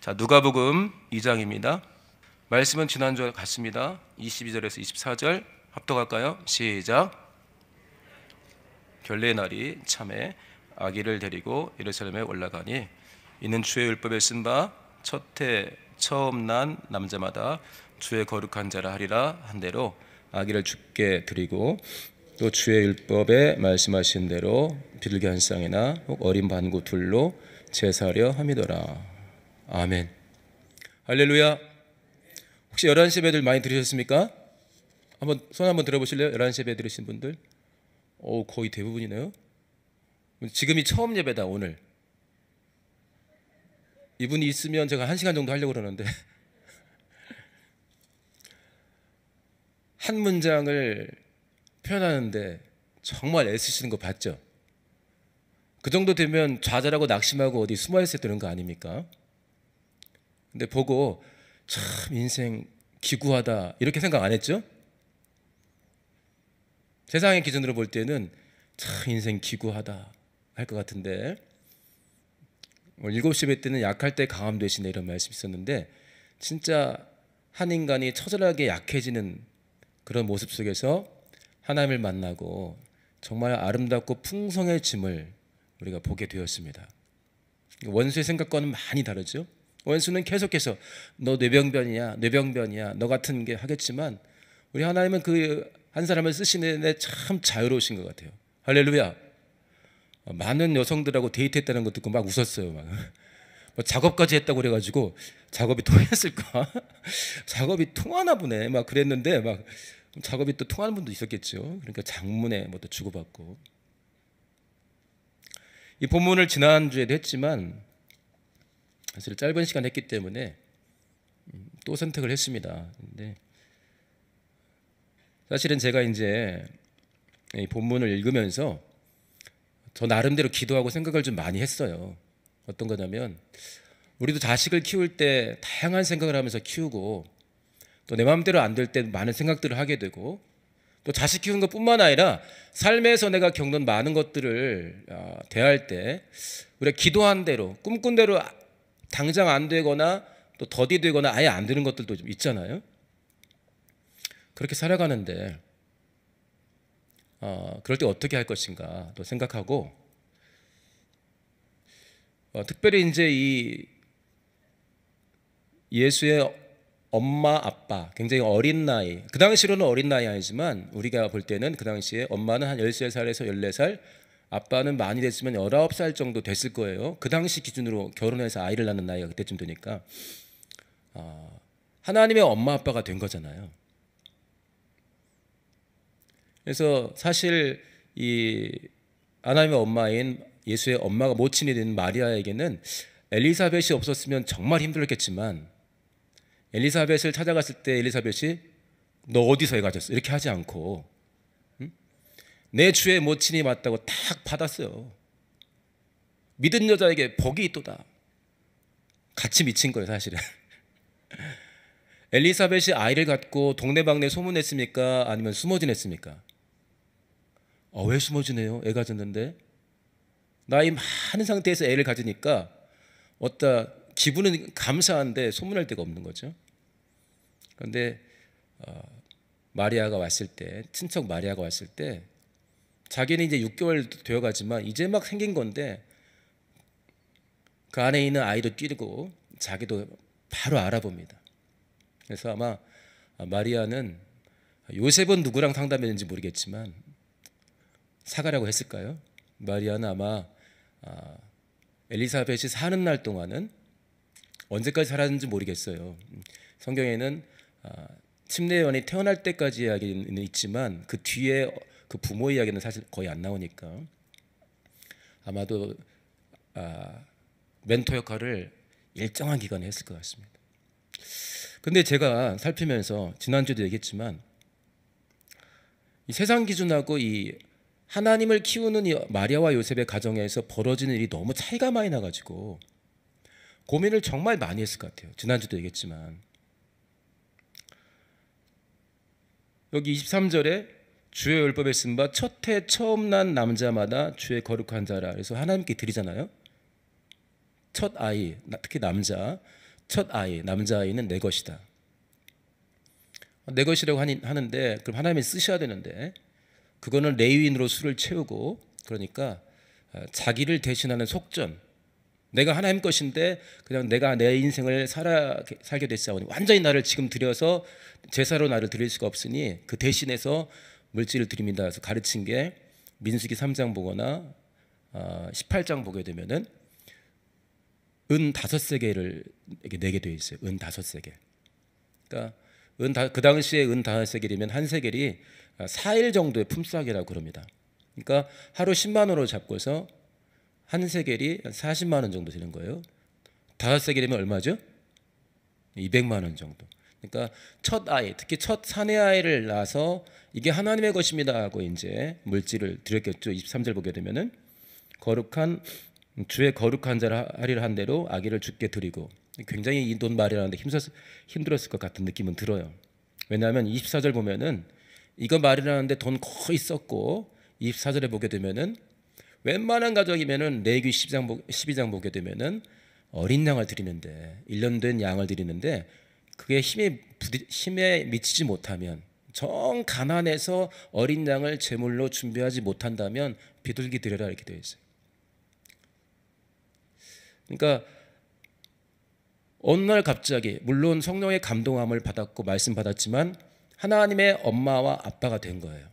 자, 누가복음 2장입니다. 말씀은 지난주와 같습니다. 22절에서 24절 합독할까요? 시작. 결례 날이 참에 아기를 데리고 예루살렘에 올라가니 이는 주의 율법에 쓴 바 첫해 처음 난 남자마다 주의 거룩한 자라 하리라 한 대로 아기를 주께 드리고 또 주의 율법에 말씀하신 대로 빌게 한 쌍이나 어린 반구 둘로 제사려 함이더라. 아멘. 할렐루야. 혹시 11시 배들 많이 들으셨습니까? 한번 손 한번 들어보실래요? 11시 배 들으신 분들? 오, 거의 대부분이네요. 지금이 처음 예배다, 오늘. 이분이 있으면 제가 한 시간 정도 하려고 그러는데. 한 문장을 표현하는데 정말 애쓰시는 거 봤죠? 그 정도 되면 좌절하고 낙심하고 어디 숨어 있어야 되는 거 아닙니까? 근데 보고 참 인생 기구하다 이렇게 생각 안 했죠? 세상의 기준으로 볼 때는 참 인생 기구하다 할 것 같은데 7곱 뭐 시배 때는 약할 때 강함 되시네 이런 말씀이 있었는데 진짜 한 인간이 처절하게 약해지는 그런 모습 속에서 하나님을 만나고 정말 아름답고 풍성해짐을 우리가 보게 되었습니다. 원수의 생각과는 많이 다르죠. 원수는 계속해서 너 뇌병변이야, 뇌병변이야, 너 같은 게 하겠지만 우리 하나님은 그 한 사람을 쓰시는데 참 자유로우신 것 같아요. 할렐루야. 어, 많은 여성들하고 데이트했다는 거 듣고 막 웃었어요. 막. 뭐 작업까지 했다고 그래가지고 작업이 통했을까? 작업이 통하나 보네. 막 그랬는데 막 작업이 또 통하는 분도 있었겠죠. 그러니까 장문에 뭐 또 주고받고. 이 본문을 지난주에도 했지만 사실 짧은 시간 했기 때문에 음, 또 선택을 했습니다. 근데 사실은 제가 이제 이 본문을 읽으면서 저 나름대로 기도하고 생각을 좀 많이 했어요. 어떤 거냐면 우리도 자식을 키울 때 다양한 생각을 하면서 키우고 또 내 마음대로 안 될 때 많은 생각들을 하게 되고 또 자식 키우는 것뿐만 아니라 삶에서 내가 겪는 많은 것들을 아, 대할 때 우리가 기도한 대로 꿈꾼 대로 당장 안 되거나 또 더디되거나 아예 안 되는 것들도 좀 있잖아요. 그렇게 살아가는데 어, 그럴 때 어떻게 할 것인가 또 생각하고 어, 특별히 이제 이 예수의 엄마 아빠 굉장히 어린 나이 그 당시로는 어린 나이 아니지만 우리가 볼 때는 그 당시에 엄마는 한 13살에서 14살 아빠는 많이 됐으면 19살 정도 됐을 거예요. 그 당시 기준으로 결혼해서 아이를 낳는 나이가 그때쯤 되니까 어, 하나님의 엄마 아빠가 된 거잖아요. 그래서 사실 이 하나님의 엄마인 예수의 엄마가 모친이 된 마리아에게는 엘리사벳이 없었으면 정말 힘들었겠지만 엘리사벳을 찾아갔을 때 엘리사벳이 너 어디서 해가졌어 이렇게 하지 않고 내 주의 모친이 맞다고 딱 받았어요. 믿은 여자에게 복이 있도다. 같이 미친 거예요, 사실은. 엘리사벳이 아이를 갖고 동네방네 소문냈습니까? 아니면 숨어 지냈습니까? 어, 왜 숨어 지내요? 애 가졌는데? 나이 많은 상태에서 애를 가지니까 어따 기분은 감사한데 소문할 데가 없는 거죠. 그런데 어, 마리아가 왔을 때, 친척 마리아가 왔을 때 자기는 이제 6개월 되어가지만 이제 막 생긴 건데 그 안에 있는 아이도 뛰고 자기도 바로 알아봅니다. 그래서 아마 마리아는 요셉은 누구랑 상담했는지 모르겠지만 사가라고 했을까요? 마리아는 아마 아, 엘리사벳이 사는 날 동안은 언제까지 살았는지 모르겠어요. 음, 성경에는 아, 침례원이 태어날 때까지 이야기는 있지만 그 뒤에 그 부모 이야기는 사실 거의 안 나오니까 아마도 아, 멘토 역할을 일정한 기간 에 했을 것 같습니다. 근데 제가 살피면서 지난주도 얘기했지만 이 세상 기준하고 이 하나님을 키우는 이 마리아와 요셉의 가정에서 벌어지는 일이 너무 차이가 많이 나가지고 고민을 정말 많이 했을 것 같아요. 지난주도 얘기했지만 여기 23절에 주의 율법에 쓴 바첫해 처음 난 남자마다 주의 거룩한 자라. 그래서 하나님께 드리잖아요. 첫 아이, 특히 남자, 첫 아이, 남자 아이는 내 것이다. 내 것이라고 하는데 그럼 하나님이 쓰셔야 되는데 그거는 레위인으로 수를 채우고 그러니까 어, 자기를 대신하는 속전. 내가 하나님 것인데 그냥 내가 내 인생을 살아 살게 됐사 완전히 나를 지금 들여서 제사로 나를 드릴 수가 없으니 그 대신해서 물질을 드립니다. 그래서 가르친 게 민수기 3장 보거나 18장 어, 보게 되면은 은 다섯 세 개를 내게 되어 네 있어요. 은 다섯 세 개. 그러니까 은그 당시에 은 다섯 세 개면 한 세겔이 4일 아, 정도의 품삯이라고 그럽니다. 그러니까 하루 10만 원으로 잡고서 한 세겔이 40만 원 정도 되는 거예요. 다섯 세겔이면 얼마죠? 200만 원 정도. 그러니까 첫 아이, 특히 첫 사내 아이를 낳아서 이게 하나님의 것입니다 하고 이제 물질을 드렸겠죠. 23절 보게 되면은 거룩한 주의 거룩한 자를 하리라 한 대로 아기를 주께 드리고 굉장히 이돈 말이라는데 힘들었, 힘들었을 것 같은 느낌은 들어요. 왜냐하면 24절 보면은 이거 말이라는데 돈 거의 썼고 24절에 보게 되면은 웬만한 가족이면은 레위 12장 보게 되면은 어린 양을 드리는데 1년 된 양을 드리는데 그게 힘에 부디, 힘에 미치지 못하면 정 가난해서 어린 양을 제물로 준비하지 못한다면 비둘기 들여라 이렇게 되어 있어요. 그러니까 어느 날 갑자기 물론 성령의 감동함을 받았고 말씀 받았지만 하나님의 엄마와 아빠가 된 거예요.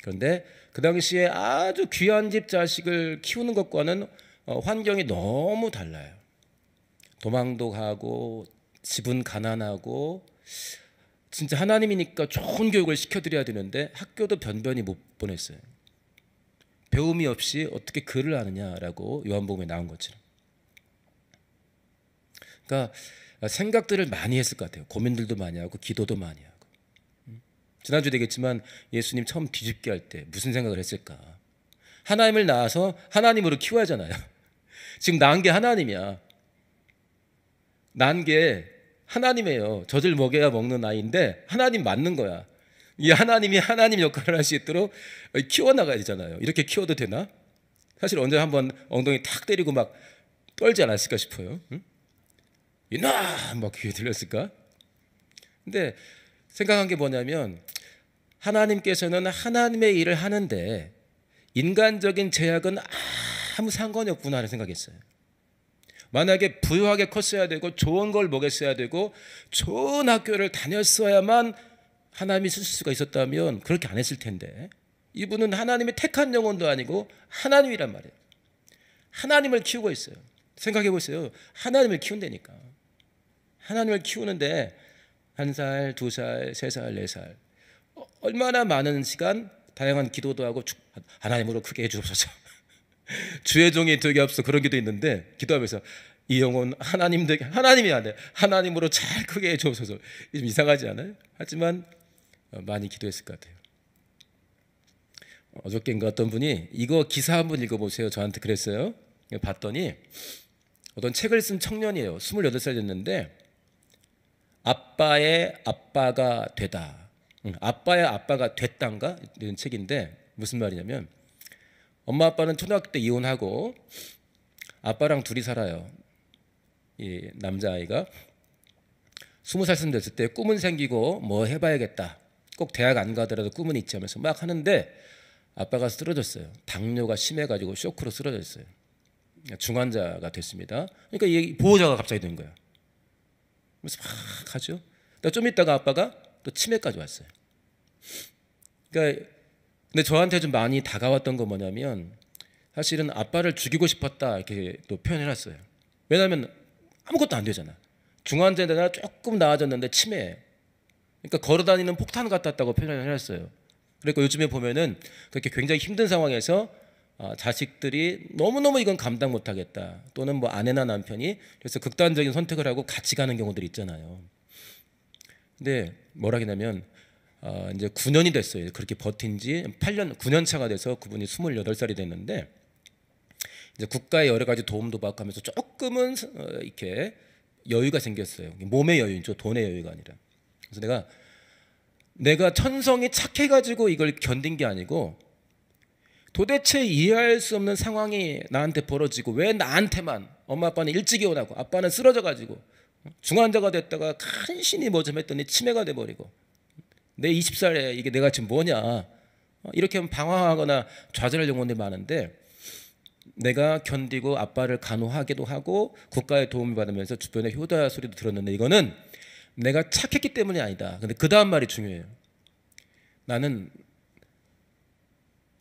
그런데 그 당시에 아주 귀한 집 자식을 키우는 것과는 어, 환경이 너무 달라요. 도망도 가고 집은 가난하고 진짜 하나님이니까 좋은 교육을 시켜드려야 되는데 학교도 변변히 못 보냈어요. 배움이 없이 어떻게 글을 아느냐라고 요한복음에 나온 것처럼. 그러니까 생각들을 많이 했을 것 같아요. 고민들도 많이 하고 기도도 많이 하고. 음. 지난주 되겠지만 예수님 처음 뒤집게 할 때 무슨 생각을 했을까? 하나님을 낳아서 하나님으로 키워야 하잖아요. 지금 낳은 게 하나님이야. 낳은 게 하나님이에요. 젖을 먹여야 먹는 아이인데 하나님 맞는 거야. 이 하나님이 하나님 역할을 할 수 있도록 키워나가야 되잖아요. 이렇게 키워도 되나? 사실 언제 한번 엉덩이 탁 때리고 막 떨지 않았을까 싶어요. 응? 이나! 막 귀에 들렸을까? 근데 생각한 게 뭐냐면 하나님께서는 하나님의 일을 하는데 인간적인 제약은 아무 상관이 없구나 하는 생각했어요. 만약에 부유하게 컸어야 되고 좋은 걸 먹였어야 되고 좋은 학교를 다녔어야만 하나님이 쓸 수가 있었다면 그렇게 안 했을 텐데 이분은 하나님의 택한 영혼도 아니고 하나님이란 말이에요. 하나님을 키우고 있어요. 생각해 보세요. 하나님을 키운다니까. 하나님을 키우는데 한 살, 두 살, 세 살, 네 살. 얼마나 많은 시간 다양한 기도도 하고 하나님으로 크게 해주옵소서. 주의 종이 되게 없어 그런 기도 있는데 기도하면서 이 영혼 하나님 되게 하나님이 안돼 하나님으로 잘 크게 해주서좀 이상하지 않아요? 하지만 어, 많이 기도했을 것 같아요. 어저께인가 어떤 분이 이거 기사 한번 읽어보세요. 저한테 그랬어요. 봤더니 어떤 책을 쓴 청년이에요. 28살 됐는데 아빠의 아빠가 되다. 아빠의 아빠가 됐단가? 이런 책인데 무슨 말이냐면 엄마 아빠는 초등학교 때 이혼하고 아빠랑 둘이 살아요. 이 남자아이가 스무 살쯤 됐을 때 꿈은 생기고 뭐 해봐야겠다. 꼭 대학 안 가더라도 꿈은 있지 하면서 막 하는데 아빠가 쓰러졌어요. 당뇨가 심해가지고 쇼크로 쓰러졌어요. 중환자가 됐습니다. 그러니까 이 보호자가 갑자기 된 거야. 그래서 막 하죠. 그좀 그러니까 있다가 아빠가 또 치매까지 왔어요. 그러니까 근데 저한테 좀 많이 다가왔던 거 뭐냐면 사실은 아빠를 죽이고 싶었다 이렇게 또 표현해 놨어요. 왜냐하면 아무것도 안 되잖아. 중환자나 조금 나아졌는데 치매. 그러니까 걸어다니는 폭탄 같았다고 표현을 해놨어요. 그러니까 요즘에 보면은 그렇게 굉장히 힘든 상황에서 아, 자식들이 너무너무 이건 감당 못하겠다 또는 뭐 아내나 남편이 그래서 극단적인 선택을 하고 같이 가는 경우들이 있잖아요. 근데 뭐라 하냐면 어, 이제 9년이 됐어요. 그렇게 버틴 지 8년, 9년 차가 돼서 그분이 28살이 됐는데 이제 국가의 여러 가지 도움도 받고 하면서 조금은 어, 이렇게 여유가 생겼어요. 몸의 여유죠. 돈의 여유가 아니라. 그래서 내가 내가 천성이 착해가지고 이걸 견딘 게 아니고 도대체 이해할 수 없는 상황이 나한테 벌어지고 왜 나한테만 엄마 아빠는 일찍 이혼하고 아빠는 쓰러져가지고 어? 중환자가 됐다가 간신히 뭐 좀 했더니 치매가 돼버리고 내 20살에 이게 내가 지금 뭐냐. 어, 이렇게 하면 방황하거나 좌절할 경우는 많은데 내가 견디고 아빠를 간호하기도 하고 국가의 도움을 받으면서 주변의 효다 소리도 들었는데 이거는 내가 착했기 때문이 아니다. 근데 그 다음 말이 중요해요. 나는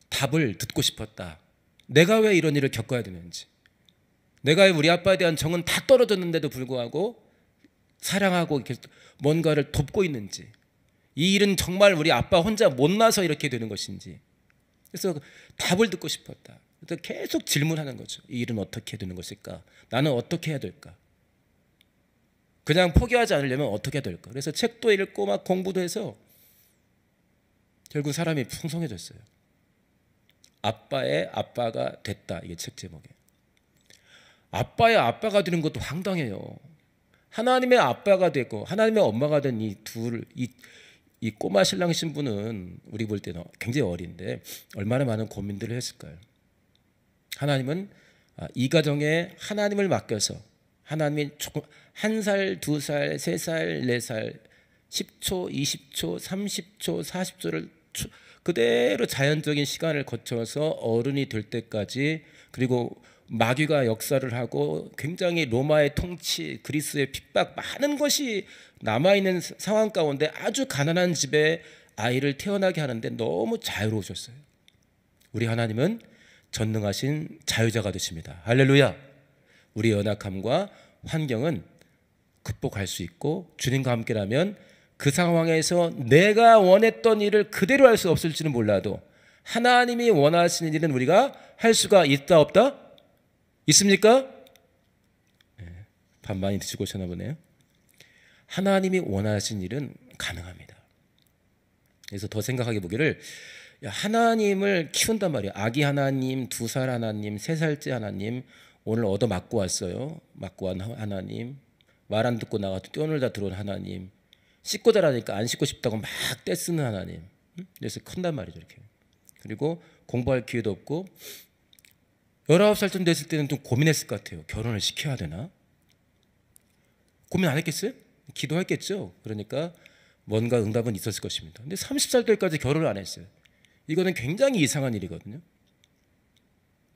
답을 듣고 싶었다. 내가 왜 이런 일을 겪어야 되는지. 내가 우리 아빠에 대한 정은 다 떨어졌는데도 불구하고 사랑하고 뭔가를 돕고 있는지. 이 일은 정말 우리 아빠 혼자 못나서 이렇게 되는 것인지. 그래서 답을 듣고 싶었다. 그래서 계속 질문하는 거죠. 이 일은 어떻게 되는 것일까? 나는 어떻게 해야 될까? 그냥 포기하지 않으려면 어떻게 해야 될까? 그래서 책도 읽고 막 공부도 해서 결국 사람이 풍성해졌어요. 아빠의 아빠가 됐다. 이게 책 제목에. 아빠의 아빠가 되는 것도 황당해요. 하나님의 아빠가 되고 하나님의 엄마가 된 이 둘, 이이 꼬마 신랑 신부는 우리 볼 때는 굉장히 어린데 얼마나 많은 고민들을 했을까요? 하나님은 아, 이 가정에 하나님을 맡겨서 하나님이 조금 한 살, 두 살, 세 살, 네 살, 10초, 20초, 30초, 40초를 그대로 자연적인 시간을 거쳐서 어른이 될 때까지 그리고 마귀가 역사를 하고 굉장히 로마의 통치, 그리스의 핍박 많은 것이 남아 있는 상황 가운데 아주 가난한 집에 아이를 태어나게 하는데 너무 자유로우셨어요. 우리 하나님은 전능하신 자유자가 되십니다. 할렐루야. 우리 연약함과 환경은 극복할 수 있고 주님과 함께라면 그 상황에서 내가 원했던 일을 그대로 할 수 없을지는 몰라도 하나님이 원하시는 일은 우리가 할 수가 있다 없다 있습니까? 반반이 예, 드시고 오셨나 보네요. 하나님이 원하신 일은 가능합니다. 그래서 더 생각하게 보기를 하나님을 키운단 말이에요. 아기 하나님, 두 살 하나님, 세 살째 하나님, 오늘 얻어 맞고 왔어요. 맞고 한 하나님, 말 안 듣고 나가서 뛰어놀다 들어온 하나님, 씻고 자라니까 안 씻고 싶다고 막 떼쓰는 하나님. 음? 그래서 큰단 말이죠, 이렇게. 그리고 공부할 기회도 없고 19살 쯤 됐을 때는 좀 고민했을 것 같아요. 결혼을 시켜야 되나? 고민 안 했겠어요? 기도했겠죠. 그러니까 뭔가 응답은 있었을 것입니다. 근데 30살 때까지 결혼을 안 했어요. 이거는 굉장히 이상한 일이거든요.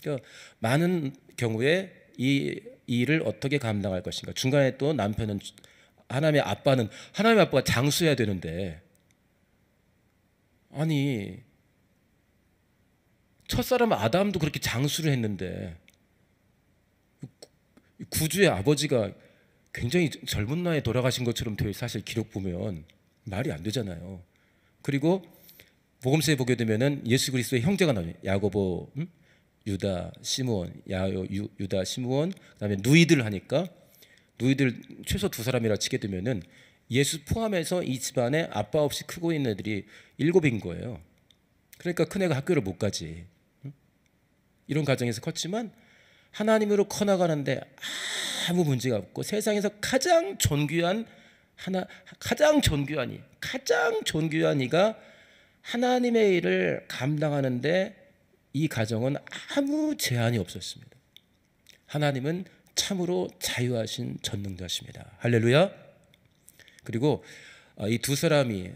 그러니까 많은 경우에 이 일을 어떻게 감당할 것인가. 중간에 또 남편은 하나님의 아빠는 하나님의 아빠가 장수해야 되는데 아니 첫사람 아담도 그렇게 장수를 했는데 구주의 아버지가 굉장히 젊은 나이에 돌아가신 것처럼 되 사실 기록 보면 말이 안 되잖아요. 그리고 복음서에 보게 되면은 예수 그리스도의 형제가 나와요. 야고보, 음? 유다, 시므온, 야요 유, 다 시므온, 그다음에 누이들 하니까 누이들 최소 두 사람이라 치게 되면은 예수 포함해서 이 집안에 아빠 없이 크고 있는 애들이 일곱인 거예요. 그러니까 큰 애가 학교를 못 가지. 이런 가정에서 컸지만 하나님으로 커나가는데 아무 문제가 없고 세상에서 가장 존귀한 하나 가장 존귀한 이 가장 존귀한 이가 하나님의 일을 감당하는데 이 가정은 아무 제한이 없었습니다. 하나님은 참으로 자유하신 전능자십니다. 할렐루야. 그리고 어, 이두 사람이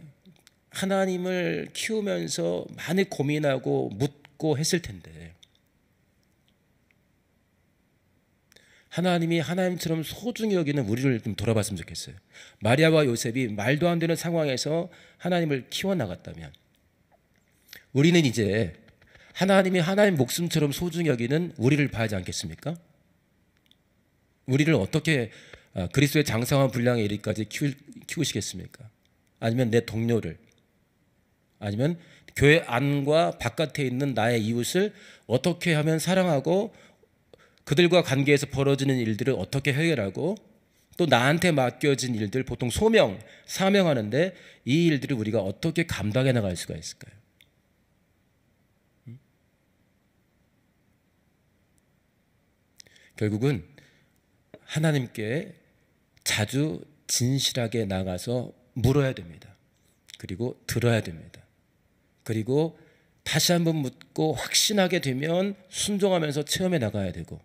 하나님을 키우면서 많이 고민하고 묻고 했을 텐데 하나님이 하나님처럼 소중히 여기는 우리를 좀 돌아봤으면 좋겠어요. 마리아와 요셉이 말도 안 되는 상황에서 하나님을 키워나갔다면 우리는 이제 하나님이 하나님 목숨처럼 소중히 여기는 우리를 봐야지 않겠습니까? 우리를 어떻게 아, 그리스도의 장성한 분량의 이르까지 키우시겠습니까? 아니면 내 동료를 아니면 교회 안과 바깥에 있는 나의 이웃을 어떻게 하면 사랑하고 그들과 관계에서 벌어지는 일들을 어떻게 해결하고 또 나한테 맡겨진 일들 보통 소명, 사명하는데 이 일들을 우리가 어떻게 감당해 나갈 수가 있을까요? 결국은 하나님께 자주 진실하게 나가서 물어야 됩니다. 그리고 들어야 됩니다. 그리고 다시 한번 묻고 확신하게 되면 순종하면서 체험해 나가야 되고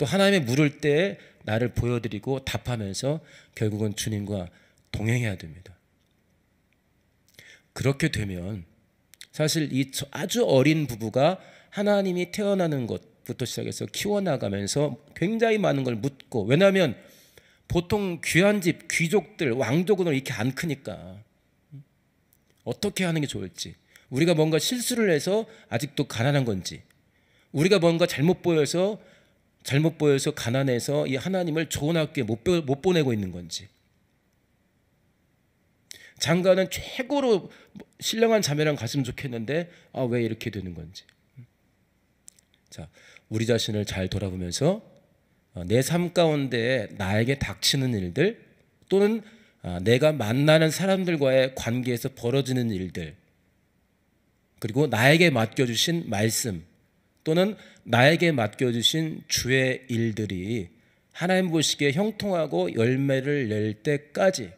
또 하나님의 물을 때 나를 보여드리고 답하면서 결국은 주님과 동행해야 됩니다. 그렇게 되면 사실 이 아주 어린 부부가 하나님이 태어나는 것부터 시작해서 키워나가면서 굉장히 많은 걸 묻고 왜냐하면 보통 귀한 집 귀족들 왕족으 이렇게 안 크니까 어떻게 하는 게 좋을지 우리가 뭔가 실수를 해서 아직도 가난한 건지 우리가 뭔가 잘못 보여서 잘못 보여서 가난해서 이 하나님을 좋은 학교에 못, 못 보내고 있는 건지 장가는 최고로 신령한 자매랑 갔으면 좋겠는데 아, 왜 이렇게 되는 건지 자 우리 자신을 잘 돌아보면서 어, 내삶 가운데 나에게 닥치는 일들 또는 아, 내가 만나는 사람들과의 관계에서 벌어지는 일들 그리고 나에게 맡겨주신 말씀 또는 나에게 맡겨주신 주의 일들이 하나님 보시기에 형통하고 열매를 낼 때까지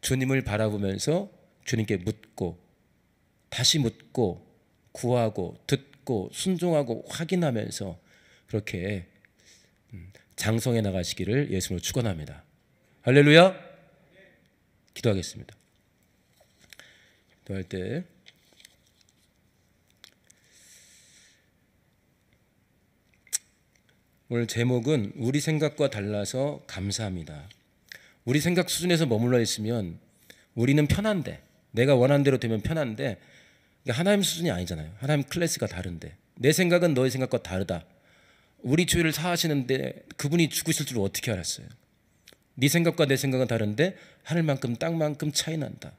주님을 바라보면서 주님께 묻고 다시 묻고 구하고 듣고 순종하고 확인하면서 그렇게 음, 장성해 나가시기를 예수로 님 축원합니다. 할렐루야. 기도하겠습니다. 기도할 때 오늘 제목은 우리 생각과 달라서 감사합니다. 우리 생각 수준에서 머물러 있으면 우리는 편한데 내가 원한 대로 되면 편한데 하나님 수준이 아니잖아요. 하나님 클래스가 다른데 내 생각은 너의 생각과 다르다. 우리 죄를 사하시는데 그분이 죽으실 줄 어떻게 알았어요? 네 생각과 내 생각은 다른데 하늘만큼 땅만큼 차이 난다.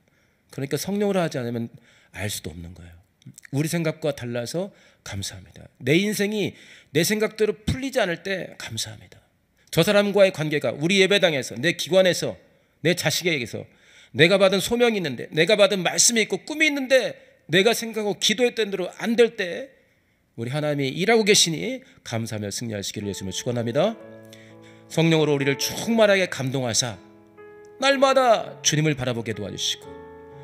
그러니까 성령으로 하지 않으면 알 수도 없는 거예요. 우리 생각과 달라서 감사합니다. 내 인생이 내 생각대로 풀리지 않을 때 감사합니다. 저 사람과의 관계가 우리 예배당에서, 내 기관에서, 내 자식에게서 내가 받은 소명이 있는데, 내가 받은 말씀이 있고 꿈이 있는데, 내가 생각하고 기도했던 대로 안 될 때, 우리 하나님이 일하고 계시니 감사하며 승리하시기를 예수님을 축원합니다. 성령으로 우리를 충만하게 감동하사 날마다 주님을 바라보게 도와주시고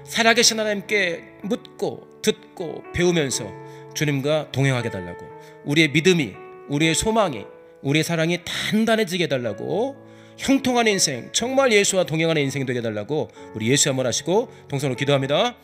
살아계신 하나님께 묻고 듣고 배우면서 주님과 동행하게 달라고 우리의 믿음이 우리의 소망이 우리의 사랑이 단단해지게 달라고 형통한 인생 정말 예수와 동행하는 인생이 되게 달라고 우리 예수 한번 하시고 동선으로 기도합니다.